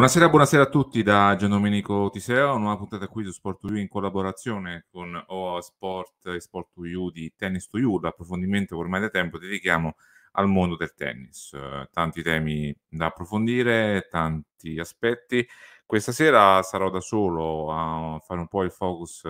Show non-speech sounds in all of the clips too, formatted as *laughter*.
Buonasera, buonasera a tutti da Giandomenico Tiseo, nuova puntata qui su Sport 2 in collaborazione con OA Sport e Sport 2 di Tennis 2U, l'approfondimento che ormai da tempo dedichiamo al mondo del tennis. Tanti temi da approfondire, tanti aspetti. Questa sera sarò da solo a fare un po' il focus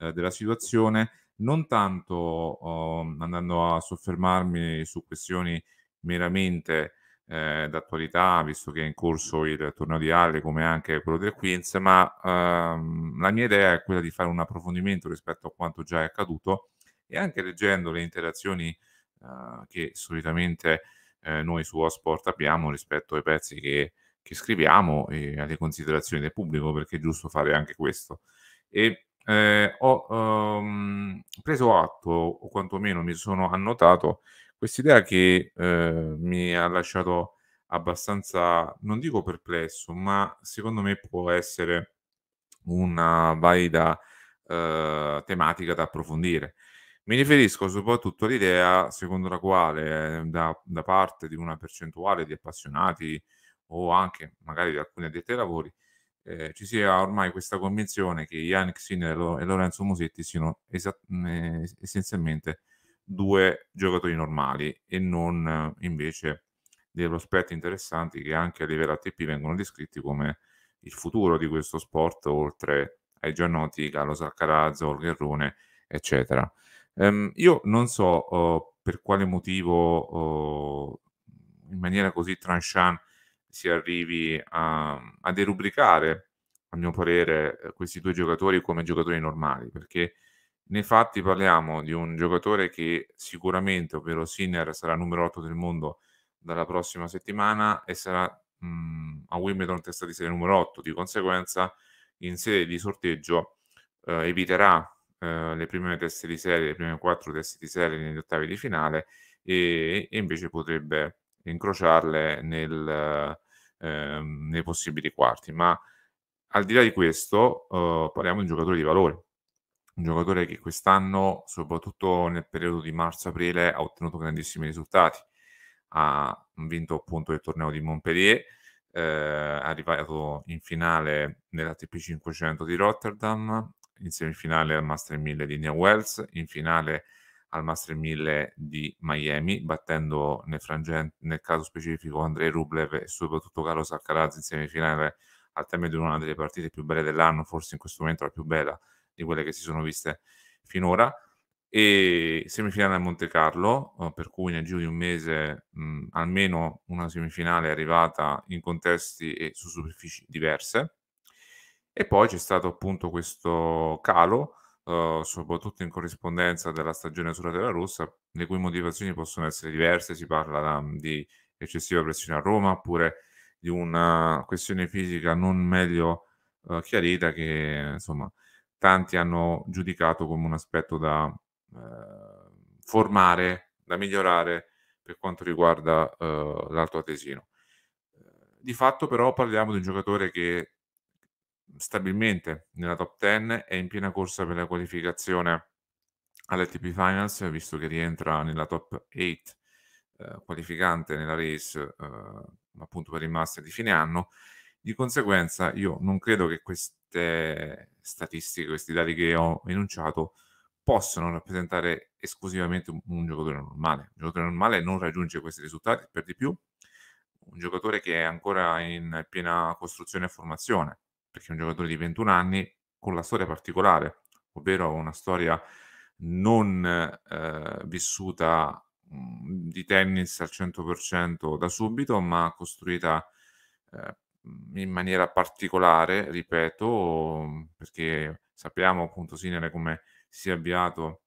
eh, della situazione, non tanto oh, andando a soffermarmi su questioni meramente eh, d'attualità, visto che è in corso il torneo di Halle come anche quello del Queens, ma ehm, la mia idea è quella di fare un approfondimento rispetto a quanto già è accaduto e anche leggendo le interazioni eh, che solitamente eh, noi su Osport abbiamo rispetto ai pezzi che, che, scriviamo e alle considerazioni del pubblico, perché è giusto fare anche questo. E eh, ho ehm, preso atto, o quantomeno mi sono annotato, quest'idea che eh, mi ha lasciato abbastanza, non dico perplesso, ma secondo me può essere una valida eh, tematica da approfondire. Mi riferisco soprattutto all'idea secondo la quale ehm, da, da, parte di una percentuale di appassionati o anche magari di alcuni addetti ai lavori eh, ci sia ormai questa convinzione che Yannick Sinner e Lorenzo Musetti siano esa- eh, essenzialmente due giocatori normali e non invece dei prospetti interessanti che anche a livello ATP vengono descritti come il futuro di questo sport oltre ai già noti Carlos Alcaraz, Olga Rune, eccetera. Um, io non so uh, per quale motivo uh, in maniera così tranchant si arrivi a, a derubricare, a mio parere, questi due giocatori come giocatori normali, perché nei fatti parliamo di un giocatore che sicuramente, ovvero Sinner, sarà numero 8 del mondo dalla prossima settimana e sarà mh, mm, a Wimbledon testa di serie numero 8. Di conseguenza, in sede di sorteggio, eh, eviterà eh, le prime teste di serie, le prime quattro teste di serie negli ottavi di finale e, e invece potrebbe incrociarle nel, eh, nei possibili quarti. Ma al di là di questo, eh, parliamo di un giocatore di valore un giocatore che quest'anno, soprattutto nel periodo di marzo-aprile, ha ottenuto grandissimi risultati. Ha vinto appunto il torneo di Montpellier, eh, è arrivato in finale nella tp 500 di Rotterdam, in semifinale al Master 1000 di New Wells, in finale al Master 1000 di Miami, battendo nel, frangente, nel caso specifico Andrei Rublev e soprattutto Carlos Alcaraz in semifinale al termine di una delle partite più belle dell'anno, forse in questo momento la più bella, di quelle che si sono viste finora. E semifinale a Monte Carlo, eh, per cui nel giro di un mese mh, almeno una semifinale è arrivata in contesti e su superfici diverse. E poi c'è stato appunto questo calo, eh, soprattutto in corrispondenza della stagione sulla terra rossa, le cui motivazioni possono essere diverse. Si parla di eccessiva pressione a Roma oppure di una questione fisica non meglio eh, chiarita che insomma tanti hanno giudicato come un aspetto da eh, formare, da migliorare per quanto riguarda eh, l'alto atesino. Eh, di fatto però parliamo di un giocatore che stabilmente nella top 10 è in piena corsa per la qualificazione alle TP Finals, visto che rientra nella top 8 eh, qualificante nella race eh, appunto per il master di fine anno. Di conseguenza io non credo che queste statistiche, questi dati che ho enunciato, possono rappresentare esclusivamente un, un giocatore normale. Un giocatore normale non raggiunge questi risultati per di più. Un giocatore che è ancora in piena costruzione e formazione, perché è un giocatore di 21 anni con la storia particolare, ovvero una storia non eh, vissuta mh, mm, di tennis al 100% da subito, ma costruita eh, in maniera particolare, ripeto, perché sappiamo appunto Sinere come si è avviato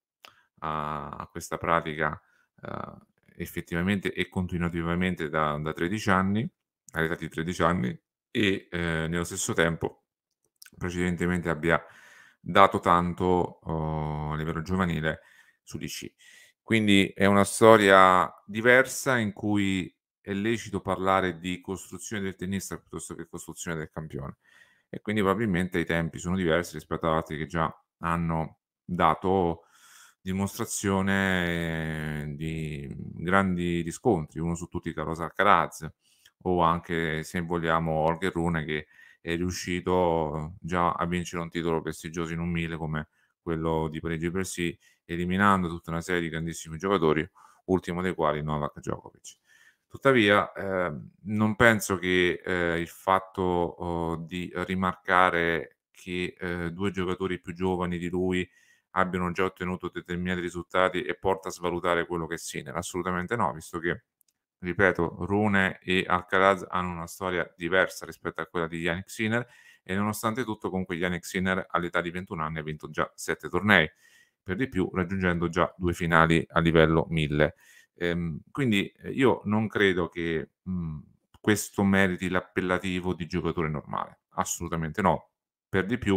a, a questa pratica uh, effettivamente e continuativamente da, da 13 anni, all'età di 13 anni, e eh, nello stesso tempo precedentemente abbia dato tanto uh, a livello giovanile su DC. Quindi è una storia diversa in cui è lecito parlare di costruzione del tennista piuttosto che costruzione del campione. E quindi probabilmente i tempi sono diversi rispetto ad altri che già hanno dato dimostrazione eh, di grandi riscontri, uno su tutti Carlos Alcaraz o anche se vogliamo Olga Rune che è riuscito già a vincere un titolo prestigioso in un mille come quello di Parigi per sì, eliminando tutta una serie di grandissimi giocatori, ultimo dei quali Novak Djokovic. Tuttavia, eh, non penso che eh, il fatto oh, di rimarcare che eh, due giocatori più giovani di lui abbiano già ottenuto determinati risultati e porta a svalutare quello che è Sinner. Assolutamente no, visto che, ripeto, Rune e Alcaraz hanno una storia diversa rispetto a quella di Yannick Sinner e nonostante tutto comunque Yannick Sinner all'età di 21 anni ha vinto già 7 tornei, per di più raggiungendo già due finali a livello 1000. Ehm, quindi eh, io non credo che mh, mhmm, questo meriti l'appellativo di giocatore normale, assolutamente no. Per di più,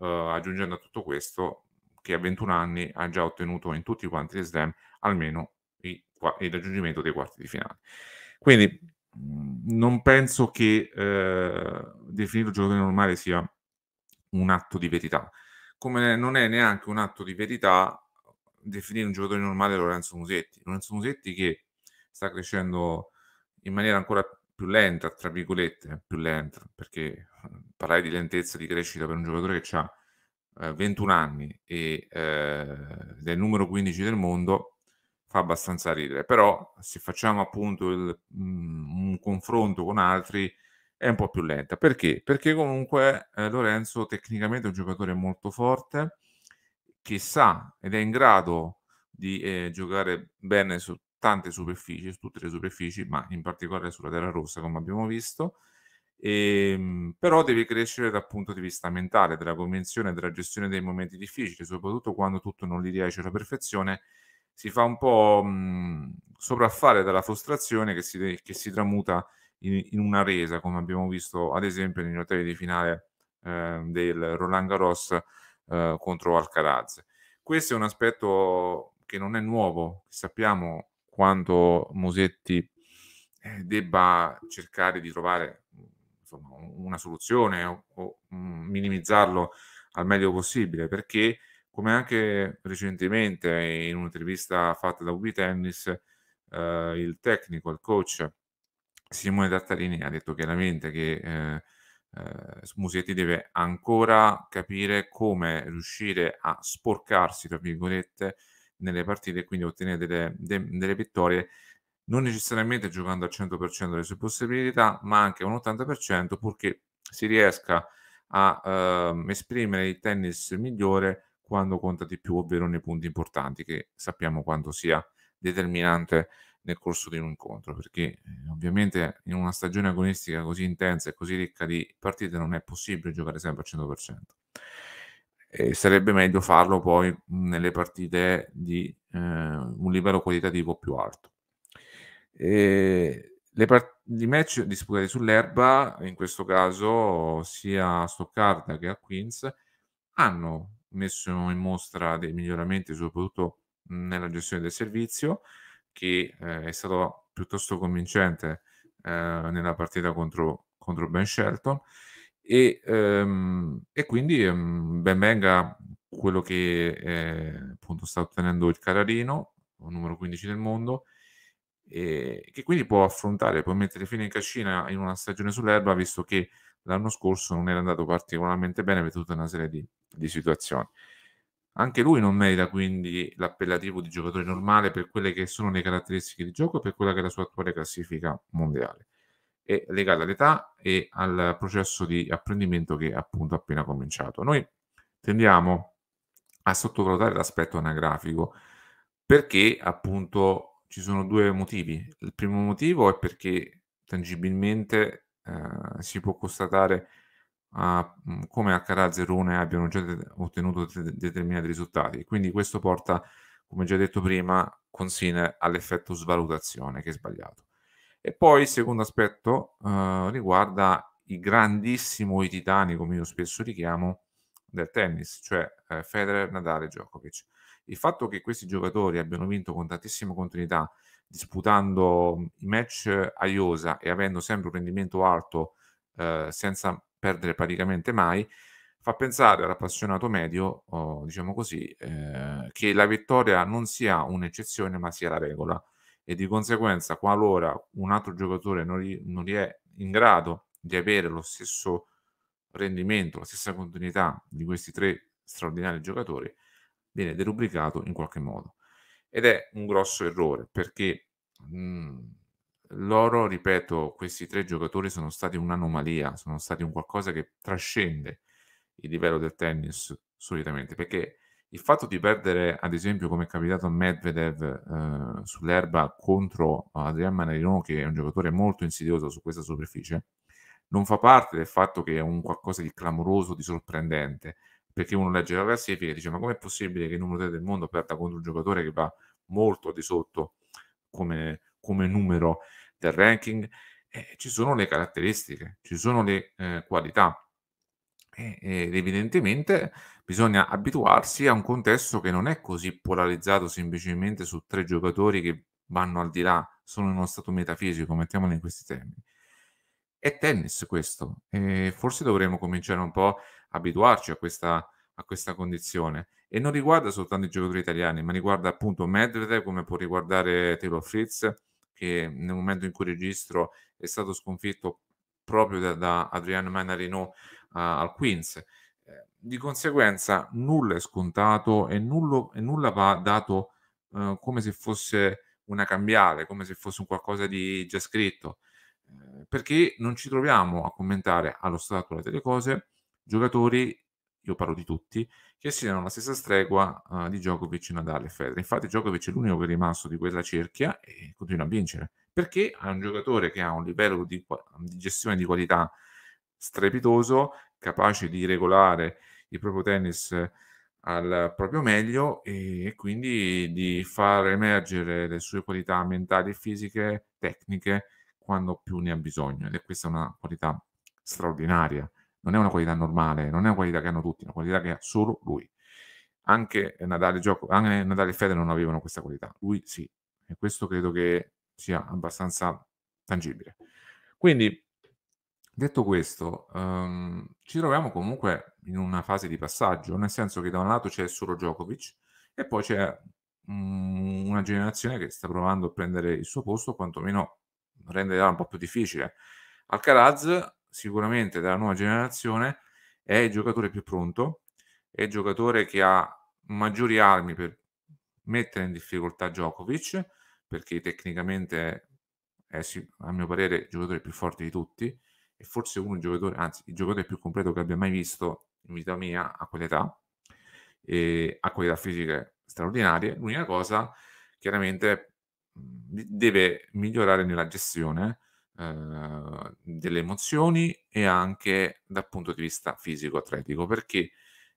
eh, aggiungendo a tutto questo, che a 21 anni ha già ottenuto in tutti quanti gli slam almeno il raggiungimento dei quarti di finale. Quindi mhmm, non penso che eh, definirlo giocatore normale sia un atto di verità, come non è neanche un atto di verità definire un giocatore normale Lorenzo Musetti. Lorenzo Musetti che sta crescendo in maniera ancora più lenta, tra virgolette, più lenta, perché eh, parlare di lentezza di crescita per un giocatore che ha eh, 21 anni e eh, è il numero 15 del mondo fa abbastanza ridere, però se facciamo appunto il, mh, mm, un confronto con altri è un po' più lenta. Perché? Perché comunque eh, Lorenzo tecnicamente è un giocatore molto forte, che sa ed è in grado di eh, giocare bene su tante superfici, su tutte le superfici, ma in particolare sulla terra rossa, come abbiamo visto. E, ehm, però deve crescere dal punto di vista mentale, della convinzione, della gestione dei momenti difficili, soprattutto quando tutto non gli riesce alla perfezione, si fa un po' mh, mhmm, sopraffare dalla frustrazione che si, che si tramuta in, in, una resa, come abbiamo visto ad esempio negli hotel di finale eh, del Roland Garros eh, contro Alcaraz. Questo è un aspetto che non è nuovo, sappiamo quanto Musetti eh, debba cercare di trovare insomma, una soluzione o, o, mm, minimizzarlo al meglio possibile, perché come anche recentemente in un'intervista fatta da UB Tennis, eh, il tecnico, il coach Simone Tattarini ha detto chiaramente che eh, eh, Musetti deve ancora capire come riuscire a sporcarsi, tra virgolette, nelle partite e quindi ottenere delle, de, delle vittorie non necessariamente giocando al 100% delle sue possibilità, ma anche un 80%, purché si riesca a ehm, esprimere il tennis migliore quando conta di più, ovvero nei punti importanti, che sappiamo quanto sia determinante nel corso di un incontro, perché eh, ovviamente in una stagione agonistica così intensa e così ricca di partite non è possibile giocare sempre al 100%. E sarebbe meglio farlo poi nelle partite di eh, un livello qualitativo più alto. E le part- I match disputati sull'erba, in questo caso sia a Stoccarda che a Queens, hanno messo in mostra dei miglioramenti, soprattutto nella gestione del servizio, che eh, è stato piuttosto convincente eh, nella partita contro, contro, Ben Shelton e, ehm, e quindi ehm, ben venga quello che eh, appunto sta ottenendo il Cararino, numero 15 del mondo, e che quindi può affrontare, può mettere fine in cascina in una stagione sull'erba, visto che l'anno scorso non era andato particolarmente bene per tutta una serie di, di situazioni. Anche lui non merita quindi l'appellativo di giocatore normale per quelle che sono le caratteristiche di gioco e per quella che è la sua attuale classifica mondiale. È legata all'età e al processo di apprendimento che è appunto appena cominciato. Noi tendiamo a sottovalutare l'aspetto anagrafico perché appunto ci sono due motivi. Il primo motivo è perché tangibilmente eh, si può constatare che a come HRA01 abbiano già de- ottenuto de- determinati risultati. Quindi questo porta, come già detto prima, Consider all'effetto svalutazione, che è sbagliato. E poi il secondo aspetto eh, riguarda i grandissimo i titani, come io spesso richiamo, del tennis, cioè eh, Federer, Nadal e Djokovic. Il fatto che questi giocatori abbiano vinto con tantissima continuità, disputando match a iosa e avendo sempre un rendimento alto, eh, senza perdere praticamente mai, fa pensare all'appassionato medio, oh, diciamo così, eh, che la vittoria non sia un'eccezione ma sia la regola e di conseguenza qualora un altro giocatore non, ri- non è in grado di avere lo stesso rendimento, la stessa continuità di questi tre straordinari giocatori, viene derubricato in qualche modo. Ed è un grosso errore perché mh, mm, loro, ripeto, questi tre giocatori sono stati un'anomalia, sono stati un qualcosa che trascende il livello del tennis solitamente, perché il fatto di perdere, ad esempio, come è capitato a Medvedev eh, sull'erba contro Adrian Manarino, che è un giocatore molto insidioso su questa superficie, non fa parte del fatto che è un qualcosa di clamoroso, di sorprendente, perché uno legge la classifica e dice ma com'è possibile che il numero 3 del mondo perda contro un giocatore che va molto di sotto come come numero del ranking, eh, ci sono le caratteristiche, ci sono le eh, qualità. ed evidentemente bisogna abituarsi a un contesto che non è così polarizzato semplicemente su tre giocatori che vanno al di là, sono in uno stato metafisico, mettiamolo in questi termini. È tennis questo, e forse dovremmo cominciare un po' a abituarci a questa, a questa condizione e non riguarda soltanto i giocatori italiani, ma riguarda appunto Medvedev come può riguardare Taylor Fritz, che nel momento in cui registro è stato sconfitto proprio da, da Adriano Manarino al Queens. Eh, di conseguenza nulla è scontato e, nullo, e nulla va dato eh, come se fosse una cambiale, come se fosse un qualcosa di già scritto, eh, perché non ci troviamo a commentare allo stato delle cose giocatori io parlo di tutti, che siano la stessa stregua uh, di Djokovic, Nadal e Federer. Infatti Djokovic è l'unico che è rimasto di quella cerchia e continua a vincere, perché è un giocatore che ha un livello di, di gestione di qualità strepitoso, capace di regolare il proprio tennis al proprio meglio e quindi di far emergere le sue qualità mentali, fisiche, tecniche quando più ne ha bisogno ed è questa una qualità straordinaria non è una qualità normale, non è una qualità che hanno tutti, è una qualità che ha solo lui. Anche Nadal, gioco, anche Nadal e Federer non avevano questa qualità, lui sì, e questo credo che sia abbastanza tangibile. Quindi, detto questo, um, ci troviamo comunque in una fase di passaggio, nel senso che da un lato c'è solo Djokovic e poi c'è um, una generazione che sta provando a prendere il suo posto, quantomeno renderà un po' più difficile. Alcaraz sicuramente della nuova generazione è il giocatore più pronto, è il giocatore che ha maggiori armi per mettere in difficoltà Djokovic, perché tecnicamente è, a mio parere, il giocatore più forte di tutti e forse uno giocatore, anzi il giocatore più completo che abbia mai visto in vita mia a quell'età, e a qualità fisiche straordinarie. L'unica cosa, chiaramente, deve migliorare nella gestione Ehm, delle emozioni e anche dal punto di vista fisico-atletico, perché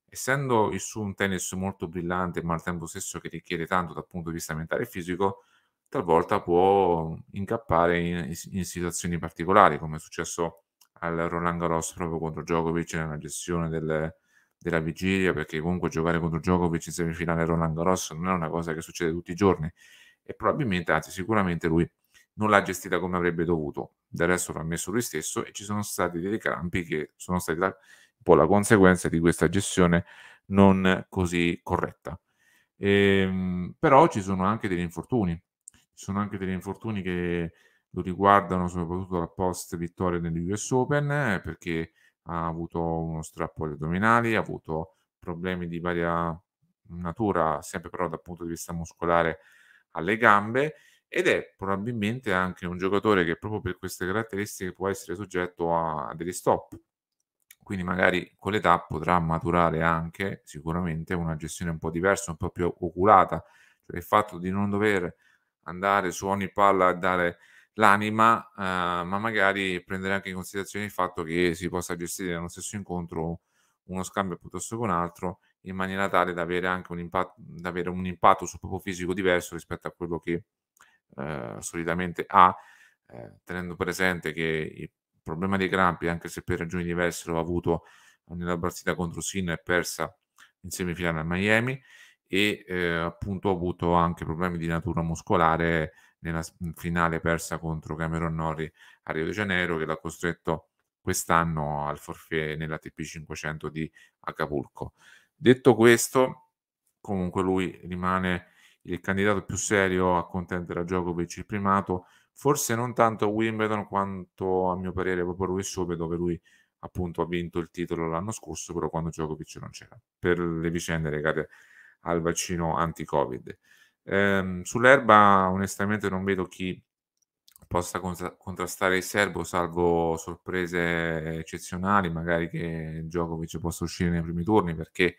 essendo il suo un tennis molto brillante, ma al tempo stesso che richiede tanto dal punto di vista mentale e fisico, talvolta può incappare in, in situazioni particolari, come è successo al Roland Garros proprio contro Djokovic nella gestione del, della vigilia, perché comunque giocare contro Djokovic in semifinale Roland Garros non è una cosa che succede tutti i giorni e probabilmente, anzi sicuramente lui non l'ha gestita come avrebbe dovuto. Del resto l'ha messo lui stesso e ci sono stati dei campi che sono stati un po' la conseguenza di questa gestione non così corretta. Ehm, però ci sono anche degli infortuni, ci sono anche degli infortuni che lo riguardano soprattutto la post vittoria nell'US Open eh, perché ha avuto uno strappo agli addominali, ha avuto problemi di varia natura, sempre però dal punto di vista muscolare alle gambe ed è probabilmente anche un giocatore che proprio per queste caratteristiche può essere soggetto a degli stop. Quindi magari con l'età potrà maturare anche sicuramente una gestione un po' diversa, un po' più oculata, cioè il fatto di non dover andare su ogni palla a dare l'anima, eh, ma magari prendere anche in considerazione il fatto che si possa gestire nello stesso incontro uno scambio piuttosto che un altro in maniera tale da avere anche un impatto, da avere un impatto sul proprio fisico diverso rispetto a quello che eh, solitamente ha, eh, tenendo presente che il problema dei crampi, anche se per ragioni diverse l'ho avuto nella partita contro Sin e persa in semifinale a Miami e eh, appunto ho avuto anche problemi di natura muscolare nella finale persa contro Cameron Nori a Rio de Janeiro che l'ha costretto quest'anno al forfè nella TP500 di Acapulco. Detto questo, comunque lui rimane il candidato più serio a contendere a Djokovic il primato, forse non tanto a Wimbledon quanto a mio parere proprio lui sopra dove lui appunto ha vinto il titolo l'anno scorso, però quando Djokovic non c'era, per le vicende legate al vaccino anti-Covid. Ehm, sull'erba onestamente non vedo chi possa contra- contrastare il serbo, salvo sorprese eccezionali, magari che Djokovic possa uscire nei primi turni, perché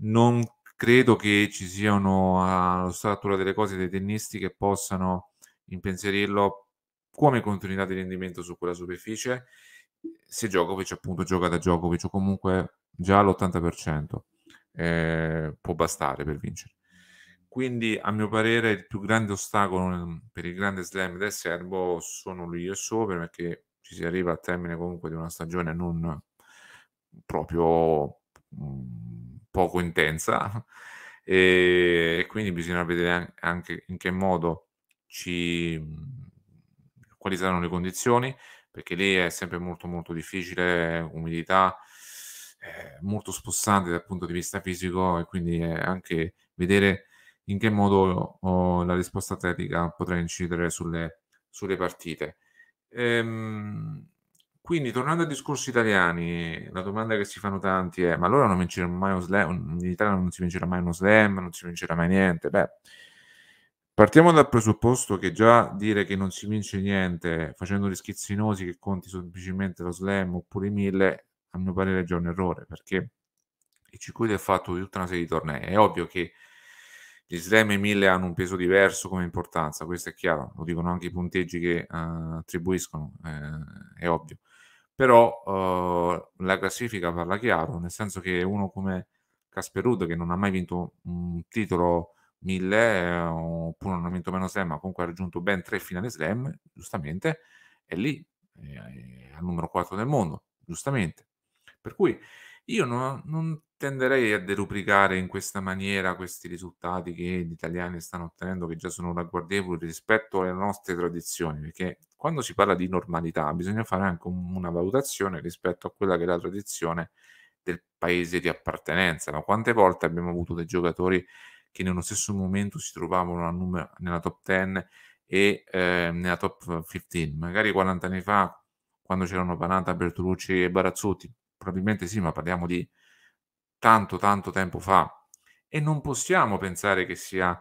non credo che ci siano allo stato delle cose dei tennisti che possano impensierirlo come continuità di rendimento su quella superficie se Djokovic appunto gioca da Djokovic o comunque già l'80% eh, può bastare per vincere quindi a mio parere il più grande ostacolo mm, per il grande slam del serbo sono lui e Soper perché ci si arriva al termine comunque di una stagione non proprio mm, poco intensa *laughs* e quindi bisogna vedere anche in che modo ci mhmm, quali saranno le condizioni perché lì è sempre molto molto difficile umidità eh, molto spossante dal punto di vista fisico e quindi eh, anche vedere in che modo oh, la risposta atletica potrà incidere sulle, sulle partite ehm, quindi, tornando ai discorsi italiani, la domanda che si fanno tanti è: ma allora non vincerà mai uno slam? In Italia non si vincerà mai uno slam, non si vincerà mai niente. Beh, partiamo dal presupposto che già dire che non si vince niente facendo gli schizzinosi che conti semplicemente lo slam oppure i mille, a mio parere è già un errore perché il circuito è fatto di tutta una serie di tornei. È ovvio che gli slam e i mille hanno un peso diverso come importanza, questo è chiaro, lo dicono anche i punteggi che uh, attribuiscono, eh, è ovvio però eh, la classifica parla chiaro, nel senso che uno come Casperud, che non ha mai vinto un titolo 1000 oppure non ha vinto meno slam, ma comunque ha raggiunto ben tre finali slam, giustamente, è lì, è, è al numero 4 del mondo, giustamente. Per cui io no- non tenderei a derubricare in questa maniera questi risultati che gli italiani stanno ottenendo, che già sono ragguardevoli rispetto alle nostre tradizioni, perché quando si parla di normalità bisogna fare anche un- una valutazione rispetto a quella che è la tradizione del paese di appartenenza. Ma quante volte abbiamo avuto dei giocatori che nello stesso momento si trovavano numero- nella top 10 e eh, nella top 15, magari 40 anni fa, quando c'erano Panata, Bertolucci e Barazzuti, probabilmente sì, ma parliamo di tanto, tanto tempo fa. E non possiamo pensare che sia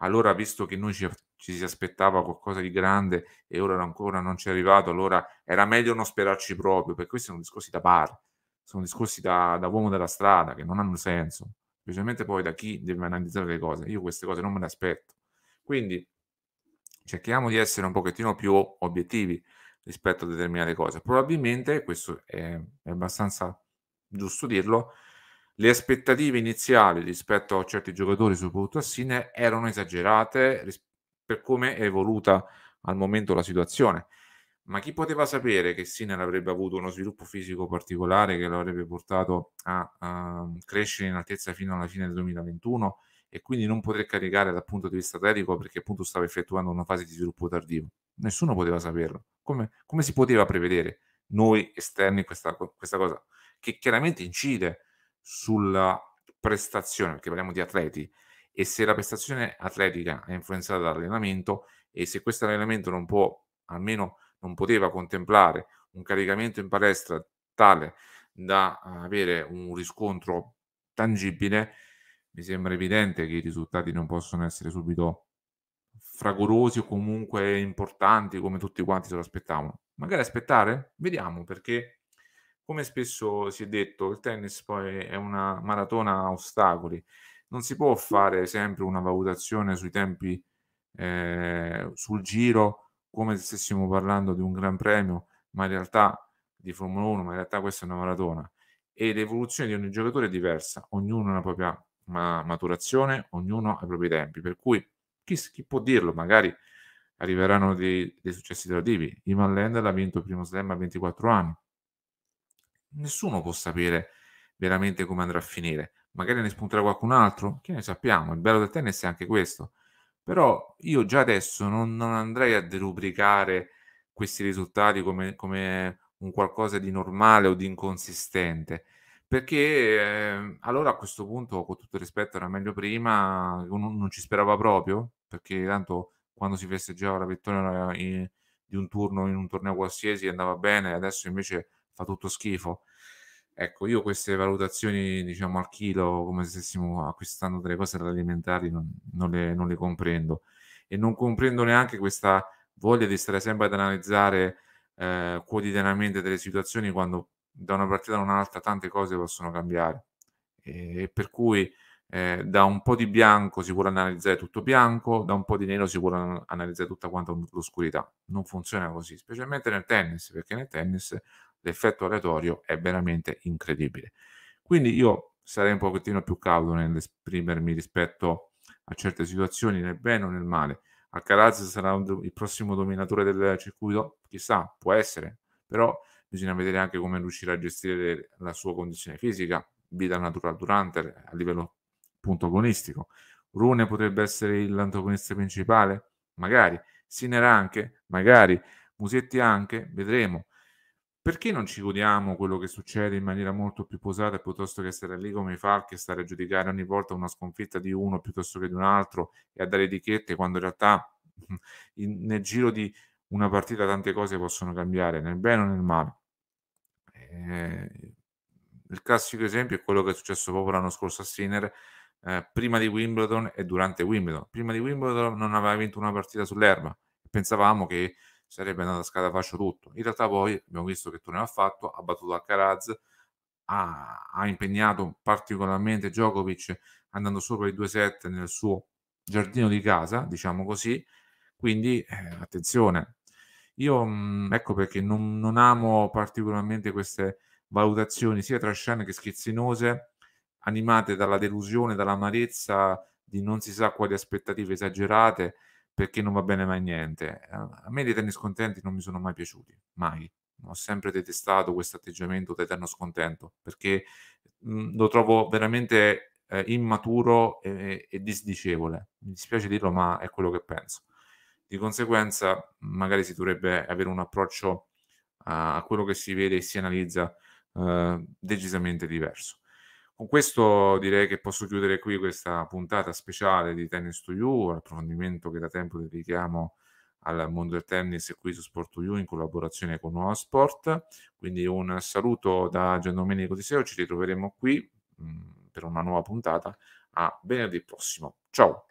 allora, visto che noi ci, ci si aspettava qualcosa di grande e ora ancora non ci è arrivato, allora era meglio non sperarci proprio, perché questi sono discorsi da bar, sono discorsi da, da uomo della strada che non hanno senso, specialmente poi da chi deve analizzare le cose. Io queste cose non me le aspetto. Quindi cerchiamo di essere un pochettino più obiettivi rispetto a determinate cose. Probabilmente, questo è, è abbastanza giusto dirlo, le aspettative iniziali rispetto a certi giocatori, soprattutto a Sinner, erano esagerate ris- per come è evoluta al momento la situazione. Ma chi poteva sapere che Sinner avrebbe avuto uno sviluppo fisico particolare che lo avrebbe portato a, a crescere in altezza fino alla fine del 2021 e quindi non poter caricare dal punto di vista tecnico perché appunto stava effettuando una fase di sviluppo tardivo? Nessuno poteva saperlo come, come si poteva prevedere noi esterni questa, questa cosa che chiaramente incide sulla prestazione, perché parliamo di atleti, e se la prestazione atletica è influenzata dall'allenamento e se questo allenamento non può, almeno non poteva contemplare un caricamento in palestra tale da avere un riscontro tangibile, mi sembra evidente che i risultati non possono essere subito fragorosi o comunque importanti come tutti quanti se lo aspettavano. Magari aspettare? Vediamo perché, come spesso si è detto, il tennis poi è una maratona a ostacoli. Non si può fare sempre una valutazione sui tempi eh, sul giro come se stessimo parlando di un gran premio, ma in realtà di Formula 1, ma in realtà questa è una maratona. E l'evoluzione di ogni giocatore è diversa, ognuno ha la propria maturazione, ognuno ha i propri tempi, per cui chi, chi può dirlo? Magari arriveranno dei, dei successi relativi. Ivan Lender ha vinto il primo slam a 24 anni. Nessuno può sapere veramente come andrà a finire. Magari ne spunterà qualcun altro, che ne sappiamo. Il bello del tennis è anche questo. Però io già adesso non, non andrei a derubricare questi risultati come, come, un qualcosa di normale o di inconsistente. Perché eh, allora a questo punto, con tutto rispetto, era meglio prima, uno non ci sperava proprio, perché tanto quando si festeggiava la vittoria in, eh, di un turno in un torneo qualsiasi andava bene, adesso invece fa tutto schifo. Ecco, io queste valutazioni, diciamo, al chilo, come se stessimo acquistando delle cose da alimentari, non, non, le, non le comprendo. E non comprendo neanche questa voglia di stare sempre ad analizzare eh, quotidianamente delle situazioni quando da una partita a un'altra tante cose possono cambiare. E, e per cui eh, da un po' di bianco si vuole analizzare tutto bianco, da un po' di nero si vuole analizzare tutta quanta l'oscurità. Non funziona così, specialmente nel tennis, perché nel tennis l'effetto aleatorio è veramente incredibile. Quindi io sarei un pochettino più cauto nell'esprimermi rispetto a certe situazioni, nel bene o nel male. Alcaraz sarà il prossimo dominatore del circuito? Chissà, può essere, però bisogna vedere anche come riuscirà a gestire la sua condizione fisica, vita natural durante a livello punto agonistico. Rune potrebbe essere l'antagonista principale? Magari. Sinera anche? Magari. Musetti anche? Vedremo. Perché non ci godiamo quello che succede in maniera molto più posata piuttosto che stare lì come i falchi e stare a giudicare ogni volta una sconfitta di uno piuttosto che di un altro e a dare etichette quando in realtà *laughs* in, nel giro di una partita tante cose possono cambiare, nel bene o nel male. Eh, il classico esempio è quello che è successo proprio l'anno scorso a Sinner, eh, prima di Wimbledon e durante Wimbledon. Prima di Wimbledon non aveva vinto una partita sull'erba, pensavamo che sarebbe andata a scatafascio tutto. In realtà poi abbiamo visto che torneo ha fatto, ha battuto Alcaraz, ha, ha impegnato particolarmente Djokovic andando sopra i due set nel suo giardino di casa, diciamo così. Quindi eh, attenzione, io mh, mm, ecco perché non, non, amo particolarmente queste valutazioni sia trasciane che schizzinose animate dalla delusione, dall'amarezza di non si sa quali aspettative esagerate perché non va bene mai niente. Eh, a me gli eterni scontenti non mi sono mai piaciuti, mai. Ho sempre detestato questo atteggiamento da eterno scontento perché mm, lo trovo veramente eh, immaturo e, e, disdicevole. Mi dispiace dirlo, ma è quello che penso. Di conseguenza, magari si dovrebbe avere un approccio a, a quello che si vede e si analizza eh, decisamente diverso. Con questo direi che posso chiudere qui questa puntata speciale di Tennis to You, approfondimento che da tempo dedichiamo al mondo del tennis e qui su sport to You in collaborazione con Nuova Sport. Quindi un saluto da Gian Domenico Di Seo, ci ritroveremo qui mh, mm, per una nuova puntata a venerdì prossimo. Ciao!